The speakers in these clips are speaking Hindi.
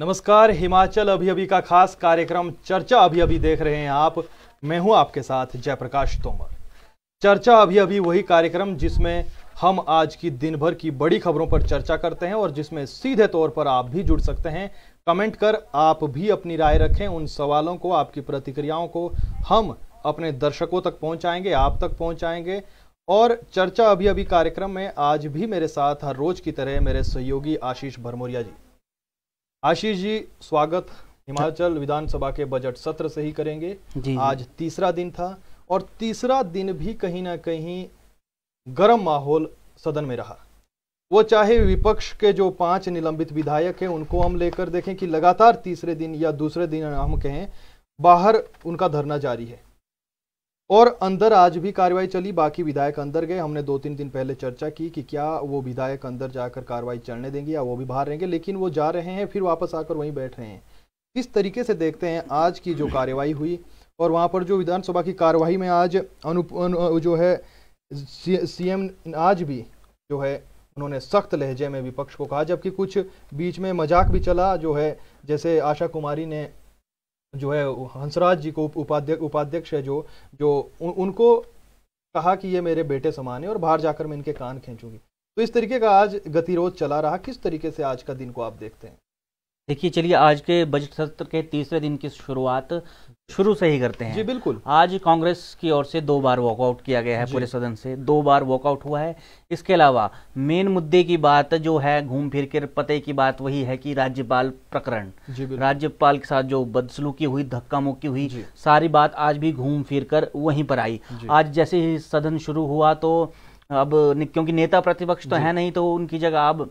नमस्कार हिमाचल अभी अभी का खास कार्यक्रम चर्चा अभी अभी देख रहे हैं आप मैं हूं आपके साथ जयप्रकाश तोमर चर्चा अभी अभी वही कार्यक्रम जिसमें हम आज की दिन भर की बड़ी खबरों पर चर्चा करते हैं और जिसमें सीधे तौर पर आप भी जुड़ सकते हैं कमेंट कर आप भी अपनी राय रखें उन सवालों को आपकी प्रतिक्रियाओं को हम अपने दर्शकों तक पहुंचाएंगे आप तक पहुंचाएंगे और चर्चा अभी अभी कार्यक्रम में आज भी मेरे साथ हर रोज की तरह मेरे सहयोगी आशीष भरमोरिया जी आशीष जी स्वागत हिमाचल हाँ। विधानसभा के बजट सत्र से ही करेंगे जी आज तीसरा दिन था और तीसरा दिन भी कहीं ना कहीं गर्म माहौल सदन में रहा वो चाहे विपक्ष के जो पांच निलंबित विधायक हैं उनको हम लेकर देखें कि लगातार तीसरे दिन या दूसरे दिन हम कहें बाहर उनका धरना जारी है और अंदर आज भी कार्रवाई चली बाकी विधायक अंदर गए हमने दो तीन दिन पहले चर्चा की कि क्या वो विधायक अंदर जाकर कार्रवाई चलने देंगे या वो भी बाहर रहेंगे लेकिन वो जा रहे हैं फिर वापस आकर वहीं बैठ रहे हैं किस तरीके से देखते हैं आज की जो कार्रवाई हुई और वहाँ पर जो विधानसभा की कार्यवाही में आज अनुप अनु, जो है सीएम आज भी जो है उन्होंने सख्त लहजे में विपक्ष को कहा जबकि कुछ बीच में मजाक भी चला जो है जैसे आशा कुमारी ने जो है हंसराज जी को उपाध्यक्ष उपाध्यक्ष है जो जो उनको कहा कि ये मेरे बेटे समान है और बाहर जाकर मैं इनके कान खींचूंगी तो इस तरीके का आज गतिरोध चला रहा किस तरीके से आज का दिन को आप देखते हैं देखिए चलिए आज के बजट सत्र के तीसरे दिन की शुरुआत शुरू से ही करते हैं जी बिल्कुल आज कांग्रेस की ओर से दो बार वॉकआउट किया गया है पूरे सदन से दो बार वॉकआउट हुआ है इसके अलावा मेन मुद्दे की बात जो है घूम फिर के पते की बात वही है कि राज्यपाल प्रकरण राज्यपाल के साथ जो बदसलूकी हुई धक्का मुक्की हुई सारी बात आज भी घूम फिर कर वहीं पर आई आज जैसे ही सदन शुरू हुआ तो अब क्योंकि नेता प्रतिपक्ष तो है नहीं तो उनकी जगह अब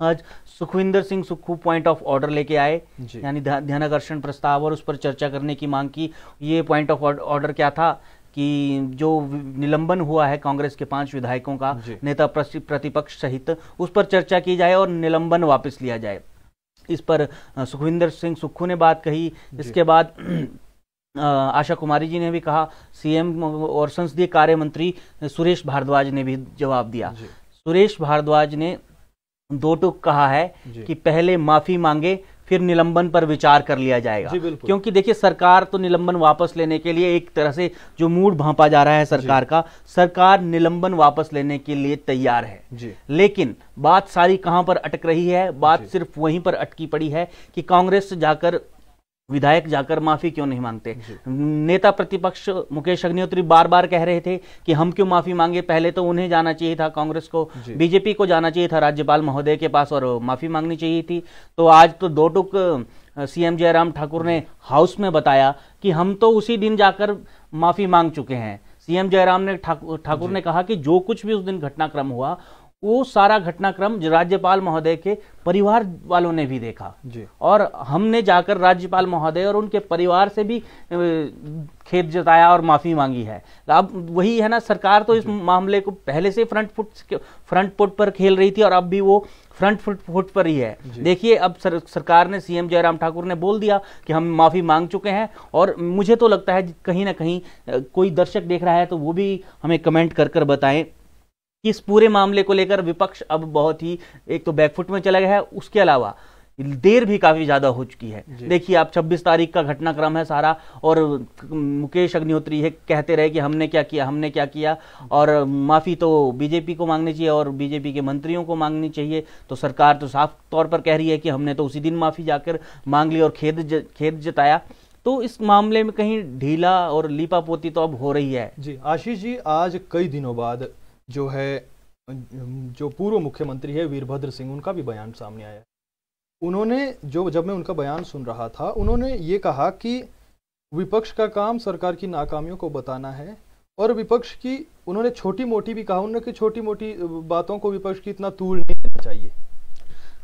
आज Sukhvinder Singh Sukhu point of order लेके आए यानी ध्यानाकर्षण प्रस्ताव और उस पर चर्चा करने की मांग की ये पॉइंट ऑफ ऑर्डर क्या था कि जो निलंबन हुआ है कांग्रेस के पांच विधायकों का नेता प्रतिपक्ष सहित उस पर चर्चा की जाए और निलंबन वापस लिया जाए इस पर सुखविंदर सिंह सुक्खू ने बात कही इसके बाद आशा कुमारी जी ने भी कहा सीएम और संसदीय कार्य मंत्री सुरेश भारद्वाज ने भी जवाब दिया सुरेश भारद्वाज ने दो टुक कहा है कि पहले माफी मांगे फिर निलंबन पर विचार कर लिया जाएगा क्योंकि देखिए सरकार तो निलंबन वापस लेने के लिए एक तरह से जो मूड भांपा जा रहा है सरकार का सरकार निलंबन वापस लेने के लिए तैयार है लेकिन बात सारी कहां पर अटक रही है बात सिर्फ वहीं पर अटकी पड़ी है कि कांग्रेस जाकर विधायक जाकर माफी क्यों नहीं मांगते नेता प्रतिपक्ष मुकेश अग्निहोत्री बार बार कह रहे थे कि हम क्यों माफी मांगे पहले तो उन्हें जाना चाहिए था कांग्रेस को बीजेपी को जाना चाहिए था राज्यपाल महोदय के पास और माफी मांगनी चाहिए थी तो आज तो दो टुक सीएम जयराम ठाकुर ने हाउस में बताया कि हम तो उसी दिन जाकर माफी मांग चुके हैं सीएम जयराम ने ठाकुर ने कहा कि जो कुछ भी उस दिन घटनाक्रम हुआ वो सारा घटनाक्रम राज्यपाल महोदय के परिवार वालों ने भी देखा और हमने जाकर राज्यपाल महोदय और उनके परिवार से भी खेत जताया और माफी मांगी है अब वही है ना सरकार तो इस मामले को पहले से फ्रंट फुट फ्रंट फुट पर खेल रही थी और अब भी वो फ्रंट फुट फुट पर ही है देखिए अब सर, सरकार ने सीएम जयराम ठाकुर ने बोल दिया कि हम माफी मांग चुके हैं और मुझे तो लगता है कहीं ना कहीं कोई दर्शक देख रहा है तो वो भी हमें कमेंट कर कर बताएं इस पूरे मामले को लेकर विपक्ष अब बहुत ही एक तो बैकफुट में चला गया है उसके अलावा देर भी काफी ज्यादा हो चुकी है देखिए आप 26 तारीख का घटनाक्रम है सारा और मुकेश अग्निहोत्री है कहते रहे कि हमने क्या किया हमने क्या किया और माफी तो बीजेपी को मांगनी चाहिए और बीजेपी के मंत्रियों को मांगनी चाहिए तो सरकार तो साफ तौर पर कह रही है कि हमने तो उसी दिन माफी जाकर मांग ली और खेद ज, खेद जताया तो इस मामले में कहीं ढीला और लीपापोती तो अब हो रही है जी आशीष जी आज कई दिनों बाद जो है जो पूर्व मुख्यमंत्री है वीरभद्र सिंह उनका भी बयान सामने आया उन्होंने जो जब मैं उनका बयान सुन रहा था उन्होंने ये कहा कि विपक्ष का काम सरकार की नाकामियों को बताना है और विपक्ष की उन्होंने छोटी मोटी भी कहा उन्होंने कि छोटी मोटी बातों को विपक्ष की इतना तूल नहीं देना चाहिए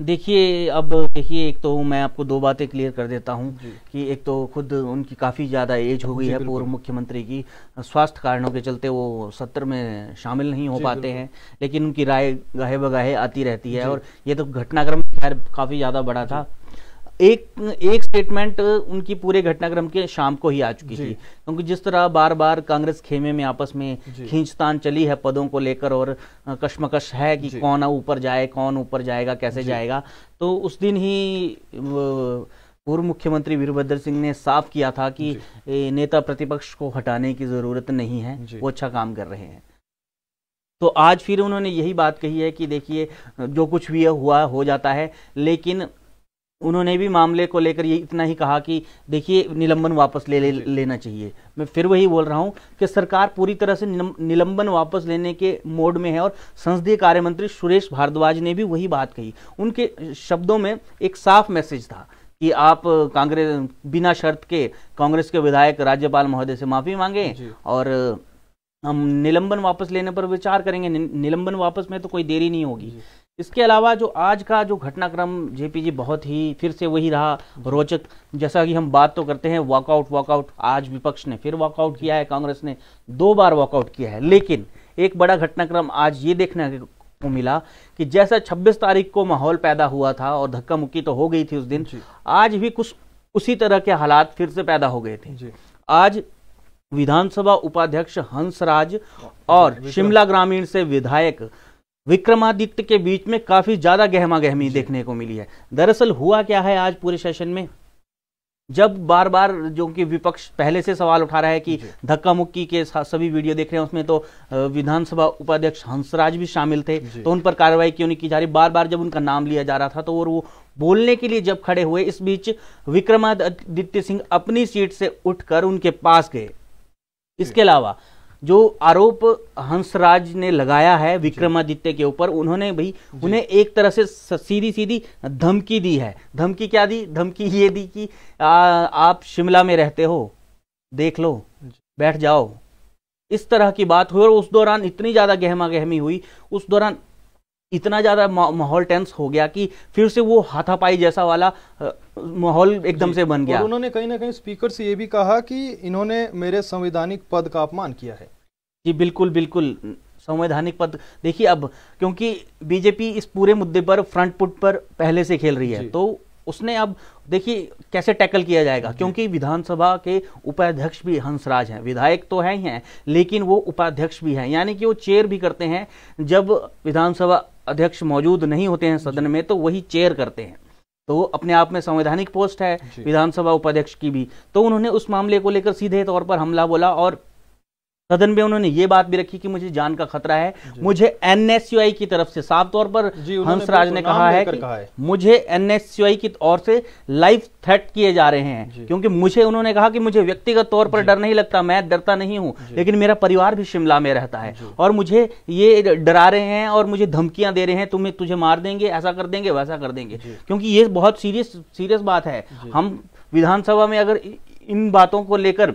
देखिए अब देखिए एक तो मैं आपको दो बातें क्लियर कर देता हूँ कि एक तो खुद उनकी काफ़ी ज़्यादा एज हो गई है पूर्व मुख्यमंत्री की स्वास्थ्य कारणों के चलते वो सत्र में शामिल नहीं हो पाते हैं लेकिन उनकी राय गाहे बगाहे आती रहती है और ये तो घटनाक्रम खैर काफ़ी ज़्यादा बड़ा था एक एक स्टेटमेंट uh, उनकी पूरे घटनाक्रम के शाम को ही आ चुकी थी क्योंकि जिस तरह बार बार कांग्रेस खेमे में आपस में खींचतान चली है पदों को लेकर और uh, कश्मकश है कि कौन ऊपर जाए कौन ऊपर जाएगा कैसे जाएगा तो उस दिन ही uh, पूर्व मुख्यमंत्री वीरभद्र सिंह ने साफ किया था कि नेता प्रतिपक्ष को हटाने की जरूरत नहीं है वो अच्छा काम कर रहे हैं तो आज फिर उन्होंने यही बात कही है कि देखिए जो कुछ भी हुआ हो जाता है लेकिन उन्होंने भी मामले को लेकर ये इतना ही कहा कि देखिए निलंबन वापस ले, ले लेना चाहिए मैं फिर वही बोल रहा हूँ कि सरकार पूरी तरह से निलंबन वापस लेने के मोड में है और संसदीय कार्य मंत्री सुरेश भारद्वाज ने भी वही बात कही उनके शब्दों में एक साफ मैसेज था कि आप कांग्रेस बिना शर्त के कांग्रेस के विधायक राज्यपाल महोदय से माफी मांगे और हम निलंबन वापस लेने पर विचार करेंगे नि, निलंबन वापस में तो कोई देरी नहीं होगी इसके अलावा जो आज का जो घटनाक्रम जेपी जी बहुत ही फिर से वही रहा रोचक जैसा कि हम बात तो करते हैं वॉकआउट वॉकआउट आज विपक्ष ने फिर वॉकआउट किया है कांग्रेस ने दो बार वॉकआउट किया है लेकिन एक बड़ा घटनाक्रम आज ये देखने को मिला कि जैसा 26 तारीख को माहौल पैदा हुआ था और धक्का मुक्की तो हो गई थी उस दिन आज भी कुछ उसी तरह के हालात फिर से पैदा हो गए थे आज विधानसभा उपाध्यक्ष हंसराज हाँ, और शिमला ग्रामीण से विधायक विक्रमादित्य के बीच में काफी ज्यादा गहमा गहमी देखने को मिली है दरअसल हुआ क्या है आज पूरे सेशन में जब बार बार जो कि विपक्ष पहले से सवाल उठा रहा है कि धक्का मुक्की के सभी वीडियो देख रहे हैं उसमें तो विधानसभा उपाध्यक्ष हंसराज भी शामिल थे तो उन पर कार्रवाई क्यों नहीं की जा रही बार बार जब उनका नाम लिया जा रहा था तो वो बोलने के लिए जब खड़े हुए इस बीच विक्रमादित्य सिंह अपनी सीट से उठकर उनके पास गए इसके अलावा जो आरोप हंसराज ने लगाया है विक्रमादित्य के ऊपर उन्होंने भाई उन्हें एक तरह से सीधी सीधी धमकी दी है धमकी क्या दी धमकी ये दी कि आ, आप शिमला में रहते हो देख लो बैठ जाओ इस तरह की बात हुई और उस दौरान इतनी ज़्यादा गहमा गहमी हुई उस दौरान इतना ज़्यादा माहौल टेंस हो गया कि फिर से वो हाथापाई जैसा वाला माहौल एकदम से बन गया उन्होंने कहीं ना कहीं स्पीकर से ये भी कहा कि इन्होंने मेरे संवैधानिक पद का अपमान किया है जी बिल्कुल बिल्कुल संवैधानिक पद देखिए अब क्योंकि बीजेपी इस पूरे मुद्दे पर फ्रंट फुट पर पहले से खेल रही है तो उसने अब देखिए कैसे टैकल किया जाएगा क्योंकि विधानसभा के उपाध्यक्ष भी हंसराज हैं विधायक तो हैं ही हैं लेकिन वो उपाध्यक्ष भी हैं यानी कि वो चेयर भी करते हैं जब विधानसभा अध्यक्ष मौजूद नहीं होते हैं सदन में तो वही चेयर करते हैं तो अपने आप में संवैधानिक पोस्ट है विधानसभा उपाध्यक्ष की भी तो उन्होंने उस मामले को लेकर सीधे तौर पर हमला बोला और सदन में उन्होंने ये बात भी रखी कि मुझे जान का खतरा है मुझे एनएसयूआई की तरफ से साफ तौर पर हंसराज ने कहा है, कहा है मुझे एनएसयूआई की ओर से लाइफ थ्रेट किए जा रहे हैं क्योंकि मुझे उन्होंने कहा कि मुझे व्यक्तिगत तौर पर डर नहीं लगता मैं डरता नहीं हूं लेकिन मेरा परिवार भी शिमला में रहता है और मुझे ये डरा रहे हैं और मुझे धमकियां दे रहे हैं तुम्हें तुझे मार देंगे ऐसा कर देंगे वैसा कर देंगे क्योंकि ये बहुत सीरियस सीरियस बात है हम विधानसभा में अगर इन बातों को लेकर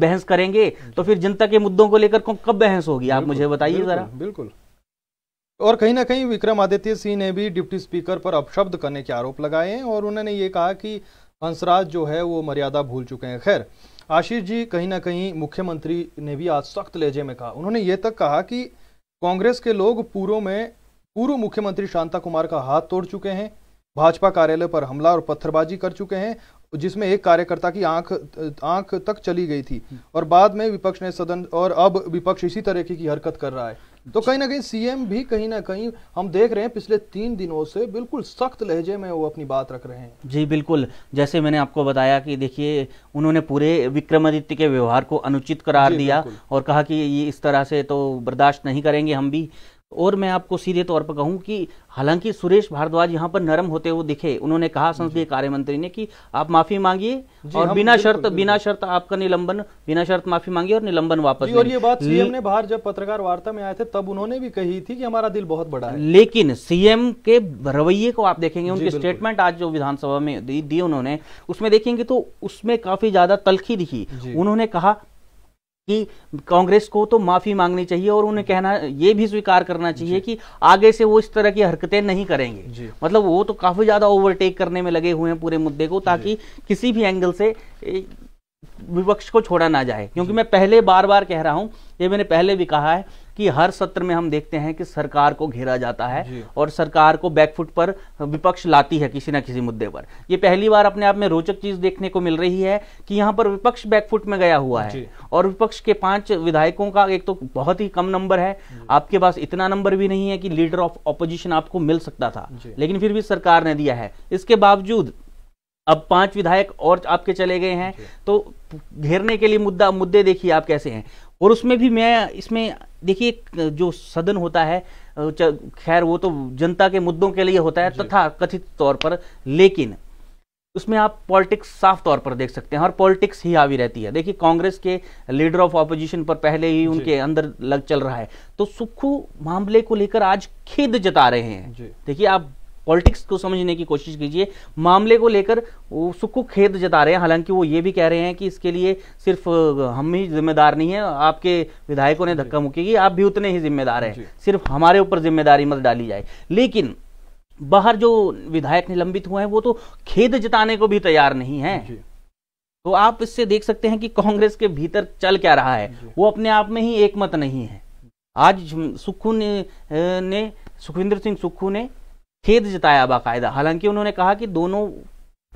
बहस करेंगे तो फिर जनता के मुद्दों को लेकर कब बहस होगी आप मुझे बताइए जरा बिल्कुल और कहीं ना कहीं विक्रमादित्य सिंह ने भी डिप्टी स्पीकर पर अपशब्द करने के आरोप लगाए हैं और उन्होंने ये कहा कि हंसराज जो है वो मर्यादा भूल चुके हैं खैर आशीष जी कहीं ना कहीं मुख्यमंत्री ने भी आज सख्त लहजे में कहा उन्होंने ये तक कहा कि कांग्रेस के लोग पूर्व में पूर्व मुख्यमंत्री शांता कुमार का हाथ तोड़ चुके हैं भाजपा कार्यालय पर हमला और पत्थरबाजी कर चुके हैं जिसमें एक कार्यकर्ता की आंख आंख तक चली गई थी और बाद में विपक्ष ने सदन और अब विपक्ष इसी तरीके की हरकत कर रहा है तो कहीं ना कहीं सीएम भी कहीं ना कहीं हम देख रहे हैं पिछले तीन दिनों से बिल्कुल सख्त लहजे में वो अपनी बात रख रहे हैं जी बिल्कुल जैसे मैंने आपको बताया कि देखिए उन्होंने पूरे विक्रमादित्य के व्यवहार को अनुचित करार दिया और कहा कि ये इस तरह से तो बर्दाश्त नहीं करेंगे हम भी और मैं आपको सीधे तौर पर कहूं कि हालांकि सुरेश भारद्वाज यहां पर नरम होते हुए दिखे उन्होंने कहा संसदीय कार्य मंत्री ने कि आप माफी मांगिए और बिना शर्त बिना शर्त आपका निलंबन बिना शर्त माफी मांगिए और निलंबन वापस और ये बात सीएम ने बाहर जब पत्रकार वार्ता में आए थे तब उन्होंने भी कही थी कि हमारा दिल बहुत बड़ा है लेकिन सीएम के रवैये को आप देखेंगे उनके स्टेटमेंट आज जो विधानसभा में दी उन्होंने उसमें देखेंगे तो उसमें काफी ज्यादा तलखी दिखी उन्होंने कहा कि कांग्रेस को तो माफी मांगनी चाहिए और उन्हें कहना ये भी स्वीकार करना चाहिए कि आगे से वो इस तरह की हरकतें नहीं करेंगे मतलब वो तो काफी ज्यादा ओवरटेक करने में लगे हुए हैं पूरे मुद्दे को ताकि किसी भी एंगल से विपक्ष को छोड़ा ना जाए क्योंकि मैं पहले बार बार कह रहा हूं ये मैंने पहले भी कहा है कि हर सत्र में हम देखते हैं कि सरकार को घेरा जाता है और सरकार को बैकफुट पर विपक्ष लाती है किसी ना किसी मुद्दे पर यह पहली बार अपने आप में रोचक चीज देखने को मिल रही है कि यहां पर विपक्ष बैकफुट में गया हुआ है और विपक्ष के पांच विधायकों का एक तो बहुत ही कम नंबर है आपके पास इतना नंबर भी नहीं है कि लीडर ऑफ ऑपोजिशन आपको मिल सकता था लेकिन फिर भी सरकार ने दिया है इसके बावजूद अब पांच विधायक और आपके चले गए हैं तो घेरने के लिए मुद्दा मुद्दे देखिए आप कैसे हैं और उसमें भी मैं इसमें देखिए जो सदन होता है खैर वो तो जनता के मुद्दों के लिए होता है तथा कथित तौर पर लेकिन उसमें आप पॉलिटिक्स साफ तौर पर देख सकते हैं और पॉलिटिक्स ही हावी रहती है देखिए कांग्रेस के लीडर ऑफ ऑपोजिशन पर पहले ही उनके अंदर लग चल रहा है तो सुखू मामले को लेकर आज खेद जता रहे हैं देखिए आप पॉलिटिक्स को समझने की कोशिश कीजिए मामले को लेकर सुखु खेद जता रहे हैं हालांकि वो ये भी कह रहे हैं कि इसके लिए सिर्फ हम ही जिम्मेदार नहीं है आपके विधायकों ने धक्का मुक्की की आप भी उतने ही जिम्मेदार हैं सिर्फ हमारे ऊपर जिम्मेदारी मत डाली जाए लेकिन बाहर जो विधायक निलंबित हुए हैं वो तो खेद जताने को भी तैयार नहीं है तो आप इससे देख सकते हैं कि कांग्रेस के भीतर चल क्या रहा है वो अपने आप में ही एकमत नहीं है आज सुखू ने, ने सुखविंदर सिंह सुखू ने खेद जताया बाकायदा हालांकि उन्होंने कहा कि दोनों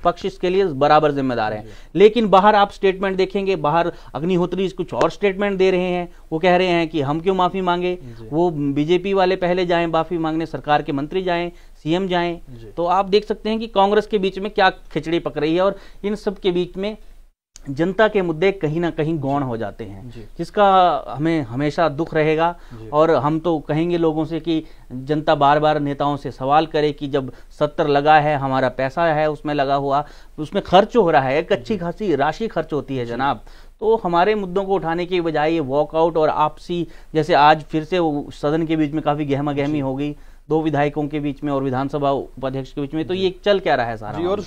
पक्ष इसके लिए बराबर जिम्मेदार हैं लेकिन बाहर आप स्टेटमेंट देखेंगे बाहर अग्निहोत्री कुछ और स्टेटमेंट दे रहे हैं वो कह रहे हैं कि हम क्यों माफी मांगे वो बीजेपी वाले पहले जाएं माफी मांगने सरकार के मंत्री जाएं सीएम जाएं तो आप देख सकते हैं कि कांग्रेस के बीच में क्या खिचड़ी पक रही है और इन सब के बीच में जनता के मुद्दे कहीं ना कहीं गौण हो जाते हैं जिसका हमें हमेशा दुख रहेगा और हम तो कहेंगे लोगों से कि जनता बार बार नेताओं से सवाल करे कि जब सत्र लगा है हमारा पैसा है उसमें लगा हुआ उसमें खर्च हो रहा है एक अच्छी खासी राशि खर्च होती है जनाब तो हमारे मुद्दों को उठाने के बजाय ये वॉकआउट और आपसी जैसे आज फिर से सदन के बीच में काफ़ी गहमा गहमी हो गई दो विधायकों के बीच में और विधानसभा उपाध्यक्ष के बीच में तो ये चल क्या रहा है सारा जी और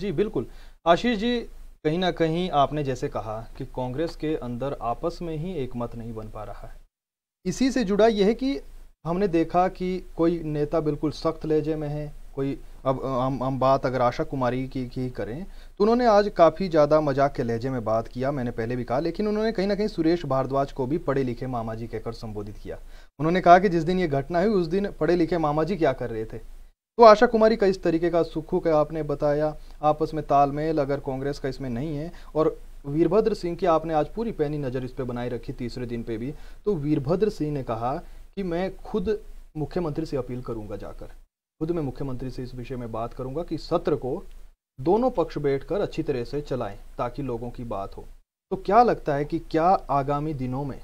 जी बिल्कुल आशीष जी कहीं ना कहीं आपने जैसे कहा कि कांग्रेस के अंदर आपस में ही एक मत नहीं बन पा रहा है इसी से जुड़ा यह है कि हमने देखा कि कोई नेता बिल्कुल सख्त लहजे में है कोई अब हम हम बात अगर आशा कुमारी की, की करें तो उन्होंने आज काफ़ी ज़्यादा मजाक के लहजे में बात किया मैंने पहले भी कहा लेकिन उन्होंने कहीं ना कहीं सुरेश भारद्वाज को भी पढ़े लिखे मामा जी कहकर संबोधित किया उन्होंने कहा कि जिस दिन ये घटना हुई उस दिन पढ़े लिखे मामा जी क्या कर रहे थे तो आशा कुमारी का इस तरीके का सुखू का आपने बताया आपस में तालमेल अगर कांग्रेस का इसमें नहीं है और वीरभद्र सिंह की आपने आज पूरी पैनी नज़र इस पर बनाई रखी तीसरे दिन पे भी तो वीरभद्र सिंह ने कहा कि मैं खुद मुख्यमंत्री से अपील करूंगा जाकर खुद मैं मुख्यमंत्री से इस विषय में बात करूंगा कि सत्र को दोनों पक्ष बैठकर अच्छी तरह से चलाएं ताकि लोगों की बात हो तो क्या लगता है कि क्या आगामी दिनों में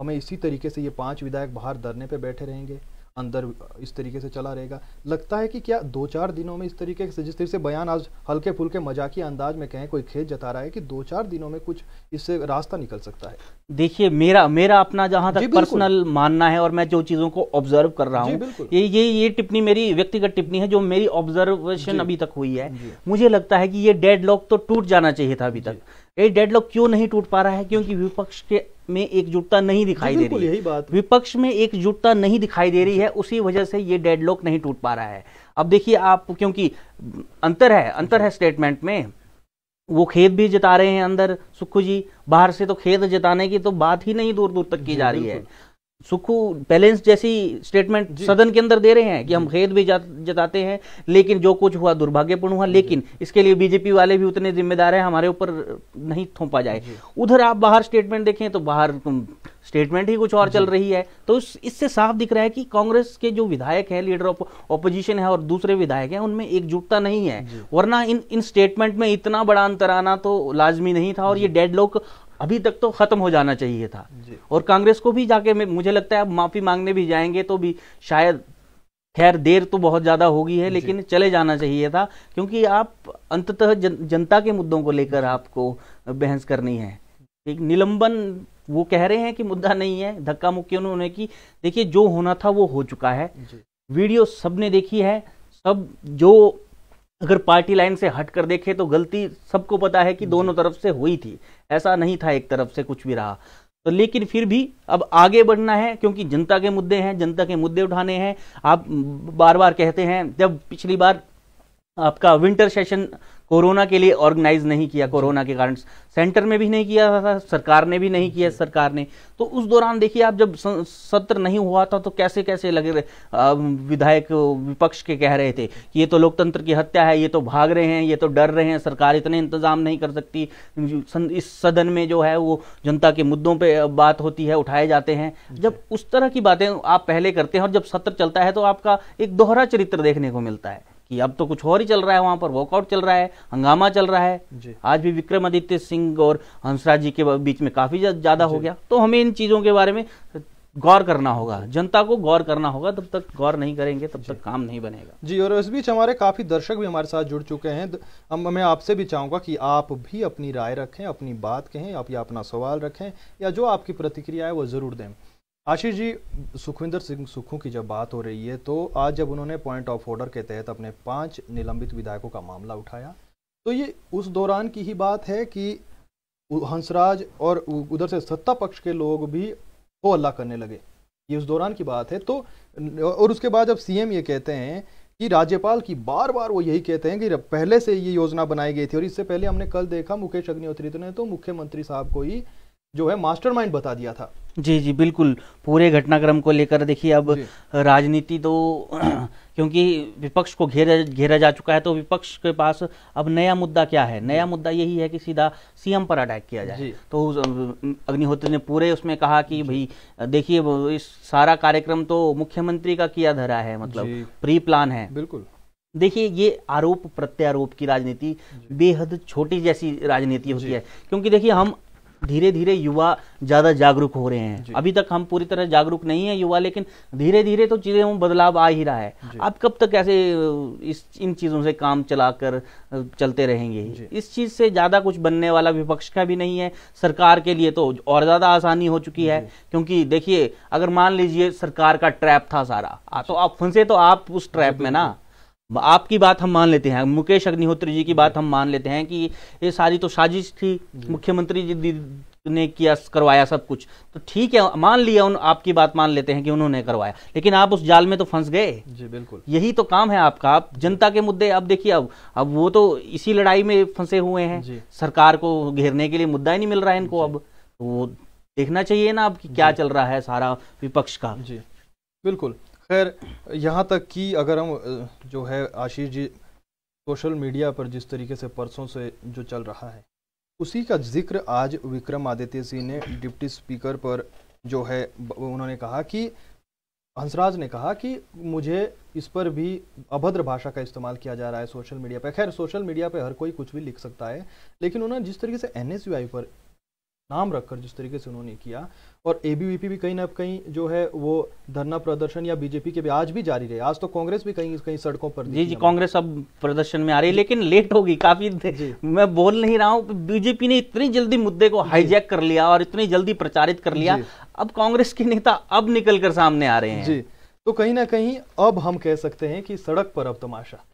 हमें इसी तरीके से ये पांच विधायक बाहर धरने पर बैठे रहेंगे अंदर इस तरीके से चला रहेगा लगता है कि क्या दो चार दिनों में इस तरीके से जिस तरीके से बयान आज हल्के फुल्के मजाकी अंदाज में कहें कोई खेत जता रहा है कि दो चार दिनों में कुछ इससे रास्ता निकल सकता है देखिए मेरा मेरा अपना जहां तक पर्सनल मानना है और मैं जो चीज़ों को ऑब्जर्व कर रहा हूँ ये ये ये टिप्पणी मेरी व्यक्तिगत टिप्पणी है जो मेरी ऑब्जर्वेशन अभी तक हुई है मुझे लगता है कि ये डेड लॉक तो टूट जाना चाहिए था अभी तक ये डेडलॉक क्यों नहीं टूट पा रहा है क्योंकि विपक्ष के में एकजुटता नहीं दिखाई दे रही है यही बात विपक्ष में एकजुटता नहीं दिखाई दे रही है उसी वजह से ये डेडलॉक नहीं टूट पा रहा है अब देखिए आप क्योंकि अंतर है अंतर है स्टेटमेंट में वो खेत भी जता रहे हैं अंदर सुखू जी बाहर से तो खेत जताने की तो बात ही नहीं दूर दूर तक की जा रही है सुखू बैलेंस जैसी स्टेटमेंट सदन के अंदर दे रहे हैं कि हम खेद भी जताते हैं लेकिन जो कुछ हुआ दुर्भाग्यपूर्ण हुआ लेकिन इसके लिए बीजेपी वाले भी उतने जिम्मेदार हैं हमारे ऊपर नहीं थोपा जाए उधर आप बाहर स्टेटमेंट देखें तो बाहर स्टेटमेंट तो ही कुछ और चल रही है तो इससे साफ दिख रहा है कि कांग्रेस के जो विधायक हैं लीडर ऑफ ऑपोजिशन है और दूसरे विधायक हैं उनमें एकजुटता नहीं है वरना इन इन स्टेटमेंट में इतना बड़ा अंतर आना तो लाजमी नहीं था और ये डेड अभी तक तो खत्म हो जाना चाहिए था और कांग्रेस को भी जाके मुझे लगता है अब माफी मांगने भी जाएंगे तो भी शायद खैर देर तो बहुत ज़्यादा होगी है लेकिन चले जाना चाहिए था क्योंकि आप अंततः जन, जनता के मुद्दों को लेकर आपको बहस करनी है एक निलंबन वो कह रहे हैं कि मुद्दा नहीं है धक्का मुक्की उन्होंने की देखिए जो होना था वो हो चुका है वीडियो सबने देखी है सब जो अगर पार्टी लाइन से हट कर देखें तो गलती सबको पता है कि दोनों तरफ से हुई थी ऐसा नहीं था एक तरफ से कुछ भी रहा तो लेकिन फिर भी अब आगे बढ़ना है क्योंकि जनता के मुद्दे हैं जनता के मुद्दे उठाने हैं आप बार बार कहते हैं जब पिछली बार आपका विंटर सेशन कोरोना के लिए ऑर्गेनाइज नहीं किया कोरोना के कारण सेंटर में भी नहीं किया था सरकार ने भी नहीं किया सरकार ने तो उस दौरान देखिए आप जब सत्र नहीं हुआ था तो कैसे कैसे लगे विधायक विपक्ष के कह रहे थे कि ये तो लोकतंत्र की हत्या है ये तो भाग रहे हैं ये तो डर रहे हैं सरकार इतने इंतजाम नहीं कर सकती इस सदन में जो है वो जनता के मुद्दों पर बात होती है उठाए जाते हैं जब उस तरह की बातें आप पहले करते हैं और जब सत्र चलता है तो आपका एक दोहरा चरित्र देखने को मिलता है कि अब तो कुछ और ही चल रहा है वहां पर वॉकआउट चल रहा है हंगामा चल रहा है आज भी विक्रमादित्य सिंह और हंसराज जी के बीच में काफी ज्यादा हो गया तो हमें इन चीजों के बारे में गौर करना होगा जनता को गौर करना होगा तब तक गौर नहीं करेंगे तब तक काम नहीं बनेगा जी और इस बीच हमारे काफ़ी दर्शक भी हमारे साथ जुड़ चुके हैं अब मैं आपसे भी चाहूंगा कि आप भी अपनी राय रखें अपनी बात कहें आप या अपना सवाल रखें या जो आपकी प्रतिक्रिया है वो ज़रूर दें आशीष जी सुखविंदर सिंह सुखू की जब बात हो रही है तो आज जब उन्होंने पॉइंट ऑफ ऑर्डर के तहत अपने पांच निलंबित विधायकों का मामला उठाया तो ये उस दौरान की ही बात है कि हंसराज और उधर से सत्ता पक्ष के लोग भी हो हल्ला करने लगे ये उस दौरान की बात है तो और उसके बाद जब सीएम ये कहते हैं कि राज्यपाल की बार बार वो यही कहते हैं कि पहले से ये योजना बनाई गई थी और इससे पहले हमने कल देखा मुकेश अग्निहोत्री ने तो मुख्यमंत्री साहब को ही जो है मास्टरमाइंड बता दिया था जी जी बिल्कुल पूरे घटनाक्रम को लेकर देखिए अब राजनीति तो क्योंकि विपक्ष को घेर घेरा जा चुका है तो विपक्ष के पास अब नया मुद्दा क्या है नया मुद्दा यही है कि सीधा सीएम पर अटैक किया जाए तो अग्निहोत्री ने पूरे उसमें कहा कि भाई देखिए इस सारा कार्यक्रम तो मुख्यमंत्री का किया धरा है मतलब प्री प्लान है बिल्कुल देखिए ये आरोप प्रत्यारोप की राजनीति बेहद छोटी जैसी राजनीति होती है क्योंकि देखिए हम धीरे धीरे युवा ज़्यादा जागरूक हो रहे हैं अभी तक हम पूरी तरह जागरूक नहीं है युवा लेकिन धीरे धीरे तो चीज़ें में बदलाव आ ही रहा है आप कब तक ऐसे इस इन चीज़ों से काम चलाकर चलते रहेंगे इस चीज़ से ज़्यादा कुछ बनने वाला विपक्ष का भी नहीं है सरकार के लिए तो और ज़्यादा आसानी हो चुकी है क्योंकि देखिए अगर मान लीजिए सरकार का ट्रैप था सारा तो आप फंसे तो आप उस ट्रैप तो में ना आपकी बात हम मान लेते हैं मुकेश अग्निहोत्री जी की बात हम मान लेते हैं कि ये सारी तो साजिश थी मुख्यमंत्री जी ने किया करवाया सब कुछ तो ठीक है मान लिया उन आपकी बात मान लेते हैं कि उन्होंने करवाया लेकिन आप उस जाल में तो फंस गए जी बिल्कुल यही तो काम है आपका आप जनता के मुद्दे अब देखिए अब अब वो तो इसी लड़ाई में फंसे हुए हैं सरकार को घेरने के लिए मुद्दा ही नहीं मिल रहा है इनको अब तो वो देखना चाहिए ना अब क्या चल रहा है सारा विपक्ष का जी बिल्कुल खैर यहाँ तक कि अगर हम जो है आशीष जी सोशल मीडिया पर जिस तरीके से परसों से जो चल रहा है उसी का जिक्र आज विक्रमादित्य सिंह ने डिप्टी स्पीकर पर जो है उन्होंने कहा कि हंसराज ने कहा कि मुझे इस पर भी अभद्र भाषा का इस्तेमाल किया जा रहा है सोशल मीडिया पर खैर सोशल मीडिया पर हर कोई कुछ भी लिख सकता है लेकिन उन्होंने जिस तरीके से एन पर नाम रखकर जिस तरीके से उन्होंने किया और ए भी कहीं ना कहीं जो है वो धरना प्रदर्शन या बीजेपी के भी आज भी जारी रहे आज तो कांग्रेस भी कहीं कहीं सड़कों पर जी जी कांग्रेस अब प्रदर्शन में आ रही है लेकिन लेट होगी काफी मैं बोल नहीं रहा हूँ बीजेपी ने इतनी जल्दी मुद्दे को हाईजैक कर लिया और इतनी जल्दी प्रचारित कर लिया अब कांग्रेस के नेता अब निकल सामने आ रहे हैं जी तो कहीं ना कहीं अब हम कह सकते हैं कि सड़क पर अब तमाशा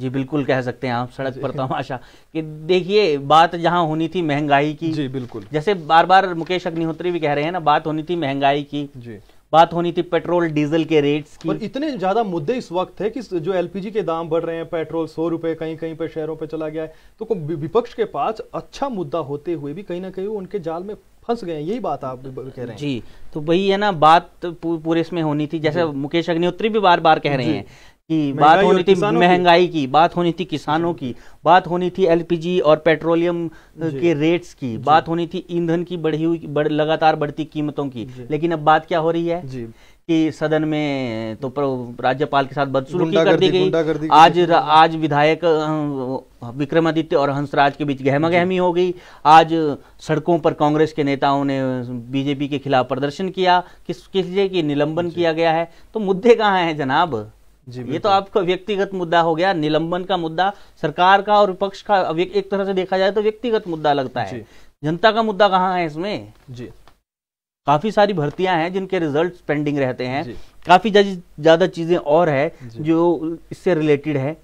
जी बिल्कुल कह सकते हैं आप सड़क पर तमाशा कि देखिए बात जहां होनी थी महंगाई की जी बिल्कुल जैसे बार बार मुकेश अग्निहोत्री भी कह रहे हैं ना बात होनी थी महंगाई की जी बात होनी थी पेट्रोल डीजल के रेट्स की और इतने ज्यादा मुद्दे इस वक्त है कि जो एलपीजी के दाम बढ़ रहे हैं पेट्रोल सौ रुपए कहीं कहीं पे शहरों पे चला गया है तो विपक्ष के पास अच्छा मुद्दा होते हुए भी कहीं ना कहीं उनके जाल में फंस गए यही बात आप कह रहे हैं जी तो वही है ना बात पूरे इसमें होनी थी जैसे मुकेश अग्निहोत्री भी बार बार कह रहे हैं की बात होनी थी महंगाई की बात होनी थी किसानों की बात होनी थी एलपीजी और पेट्रोलियम के रेट्स की बात होनी थी ईंधन की बढ़ी हुई बढ़, लगातार बढ़ती कीमतों की लेकिन अब बात क्या हो रही है कि सदन में तो राज्यपाल के साथ बदसुलूकी कर दी गई आज आज विधायक विक्रमादित्य और हंसराज के बीच गहमा गहमी हो गई आज सड़कों पर कांग्रेस के नेताओं ने बीजेपी के खिलाफ प्रदर्शन किया किस किस की निलंबन किया गया है तो मुद्दे कहाँ हैं जनाब ये तो आपका व्यक्तिगत मुद्दा हो गया निलंबन का मुद्दा सरकार का और विपक्ष का एक तरह से देखा जाए तो व्यक्तिगत मुद्दा लगता है जनता का मुद्दा कहाँ है इसमें जी काफी सारी भर्तियां हैं जिनके रिजल्ट पेंडिंग रहते हैं काफी ज्यादा चीजें और है जो इससे रिलेटेड है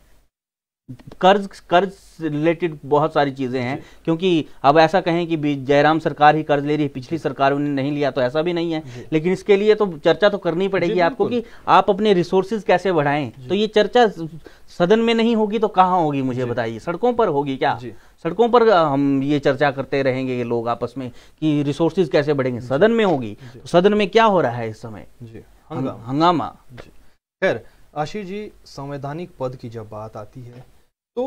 कर्ज कर्ज रिलेटेड बहुत सारी चीज़ें हैं क्योंकि अब ऐसा कहें कि जयराम सरकार ही कर्ज ले रही है पिछली सरकार ने नहीं लिया तो ऐसा भी नहीं है लेकिन इसके लिए तो चर्चा तो करनी पड़ेगी आपको कि आप अपने रिसोर्सेज कैसे बढ़ाएं तो ये चर्चा सदन में नहीं होगी तो कहाँ होगी मुझे बताइए सड़कों पर होगी क्या सड़कों पर हम ये चर्चा करते रहेंगे ये लोग आपस में कि रिसोर्सेज कैसे बढ़ेंगे सदन में होगी तो सदन में क्या हो रहा है इस समय हंगामा खैर आशीष जी संवैधानिक पद की जब बात आती है तो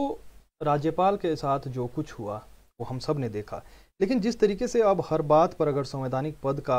राज्यपाल के साथ जो कुछ हुआ वो हम सब ने देखा लेकिन जिस तरीके से अब हर बात पर अगर संवैधानिक पद का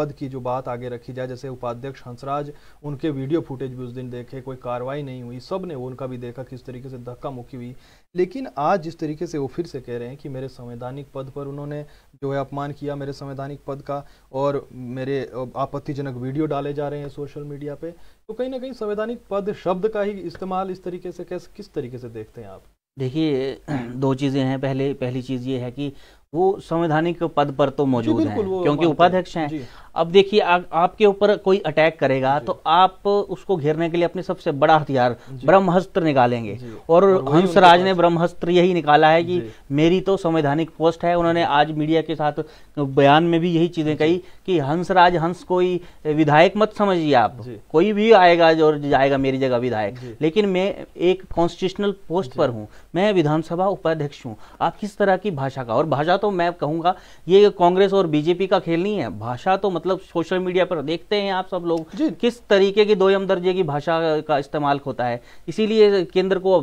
पद की जो बात आगे रखी जाए जैसे उपाध्यक्ष हंसराज उनके वीडियो फुटेज भी उस दिन देखे कोई कार्रवाई नहीं हुई सब ने उनका भी देखा किस तरीके से धक्का मुक्की हुई लेकिन आज जिस तरीके से वो फिर से कह रहे हैं कि मेरे संवैधानिक पद पर उन्होंने जो है अपमान किया मेरे संवैधानिक पद का और मेरे आपत्तिजनक वीडियो डाले जा रहे हैं सोशल मीडिया पर तो कहीं ना कहीं संवैधानिक पद शब्द का ही इस्तेमाल इस तरीके से कैसे किस तरीके से देखते हैं आप देखिए दो चीज़ें हैं पहले पहली चीज़ ये है कि वो संवैधानिक पद पर तो मौजूद हैं क्योंकि उपाध्यक्ष हैं अब देखिए आपके ऊपर कोई अटैक करेगा तो आप उसको घेरने के लिए अपने सबसे बड़ा हथियार ब्रह्मास्त्र निकालेंगे और, हंसराज ने ब्रह्मास्त्र यही निकाला है कि मेरी तो संवैधानिक पोस्ट है उन्होंने आज मीडिया के साथ बयान में भी यही चीजें कही कि हंसराज हंस कोई विधायक मत समझिए आप कोई भी आएगा जो जाएगा मेरी जगह विधायक लेकिन मैं एक कॉन्स्टिट्यूशनल पोस्ट पर हूँ मैं विधानसभा उपाध्यक्ष हूँ आप किस तरह की भाषा का और भाषा तो मैं कहूंगा ये कांग्रेस और बीजेपी का खेल नहीं है भाषा तो मतलब मतलब सोशल मीडिया पर देखते हैं आप सब लोग किस तरीके की दोयम दर्जे की भाषा का इस्तेमाल होता है इसीलिए केंद्र को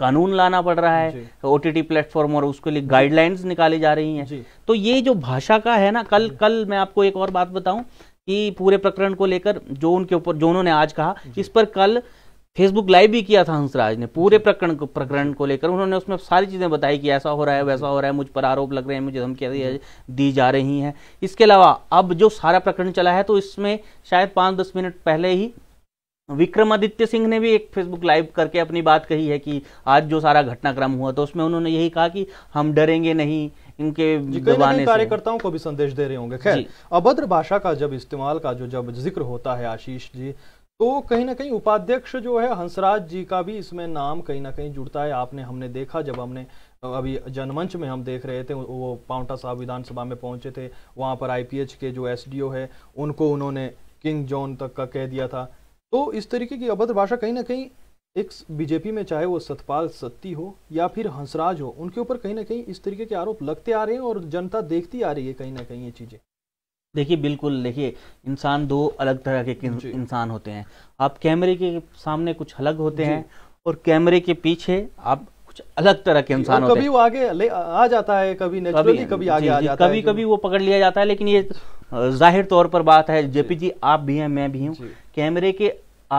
कानून लाना पड़ रहा है ओ टी टी प्लेटफॉर्म और उसके लिए गाइडलाइंस निकाली जा रही हैं तो ये जो भाषा का है ना कल कल मैं आपको एक और बात बताऊं कि पूरे प्रकरण को लेकर जो उनके ऊपर जो उन्होंने आज कहा इस पर कल फेसबुक लाइव भी किया था हंसराज ने पूरे प्रकरण को प्रकरण को लेकर उन्होंने उसमें सारी चीज़ें बताई कि ऐसा हो रहा है वैसा हो रहा है मुझ पर आरोप लग रहे हैं मुझे धमकियाँ दी जा रही हैं इसके अलावा अब जो सारा प्रकरण चला है तो इसमें शायद पाँच दस मिनट पहले ही विक्रमादित्य सिंह ने भी एक फेसबुक लाइव करके अपनी बात कही है कि आज जो सारा घटनाक्रम हुआ तो उसमें उन्होंने यही कहा कि हम डरेंगे नहीं इनके कार्यकर्ताओं को भी संदेश दे रहे होंगे खैर अभद्र भाषा का जब इस्तेमाल का जो जब जिक्र होता है आशीष जी तो कहीं ना कहीं उपाध्यक्ष जो है हंसराज जी का भी इसमें नाम कहीं ना कहीं जुड़ता है आपने हमने देखा जब हमने अभी जनमंच में हम देख रहे थे वो पांवटा साहब विधानसभा में पहुंचे थे वहाँ पर आईपीएच के जो एसडीओ है उनको उन्होंने किंग जॉन तक का कह दिया था तो इस तरीके की अभद्र भाषा कहीं ना कहीं एक बीजेपी में चाहे वो सतपाल सत्ती हो या फिर हंसराज हो उनके ऊपर कहीं ना कहीं इस तरीके के आरोप लगते आ रहे हैं और जनता देखती आ रही है कहीं ना कहीं ये चीज़ें देखिए बिल्कुल देखिए इंसान दो अलग तरह के इंसान होते हैं आप कैमरे के सामने कुछ अलग होते हैं और कैमरे के पीछे आप कुछ अलग तरह के इंसान होते हैं कभी वो आगे ले आ जाता है कभी कभी, हाँ, कभी आगे आ जाता कभी है कभी वो पकड़ लिया जाता है लेकिन ये जाहिर तौर पर बात है जेपी जी आप भी हैं मैं भी हूँ कैमरे के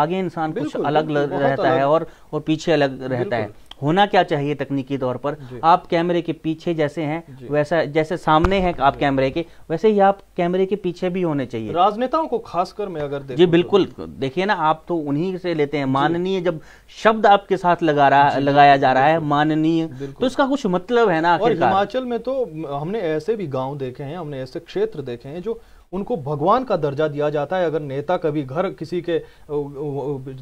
आगे इंसान कुछ अलग रहता है और और पीछे अलग रहता है होना क्या चाहिए तकनीकी तौर पर आप कैमरे के पीछे जैसे हैं वैसा जैसे सामने हैं आप कैमरे के वैसे ही आप कैमरे के पीछे भी होने चाहिए राजनेताओं को खासकर मैं अगर जी तो। बिल्कुल देखिए ना आप तो उन्हीं से लेते हैं माननीय जब शब्द आपके साथ लगा रहा लगाया जा रहा है माननीय तो इसका कुछ मतलब है ना हिमाचल में तो हमने ऐसे भी गाँव देखे हैं हमने ऐसे क्षेत्र देखे हैं जो उनको भगवान का दर्जा दिया जाता है अगर नेता कभी घर किसी के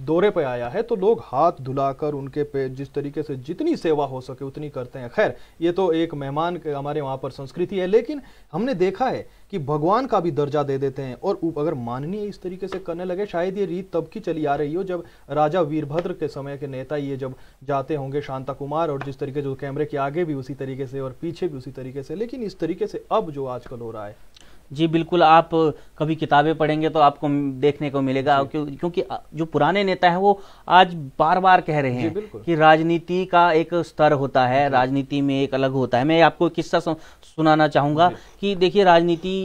दौरे पर आया है तो लोग हाथ धुलाकर उनके पे जिस तरीके से जितनी सेवा हो सके उतनी करते हैं खैर ये तो एक मेहमान हमारे वहाँ पर संस्कृति है लेकिन हमने देखा है कि भगवान का भी दर्जा दे देते हैं और अगर माननीय इस तरीके से करने लगे शायद ये रीत तब की चली आ रही हो जब राजा वीरभद्र के समय के नेता ये जब जाते होंगे शांता कुमार और जिस तरीके जो कैमरे के आगे भी उसी तरीके से और पीछे भी उसी तरीके से लेकिन इस तरीके से अब जो आजकल हो रहा है जी बिल्कुल आप कभी किताबें पढ़ेंगे तो आपको देखने को मिलेगा क्योंकि जो पुराने नेता हैं वो आज बार बार कह रहे हैं कि राजनीति का एक स्तर होता है राजनीति में एक अलग होता है मैं आपको किस्सा सुनाना चाहूंगा कि देखिए राजनीति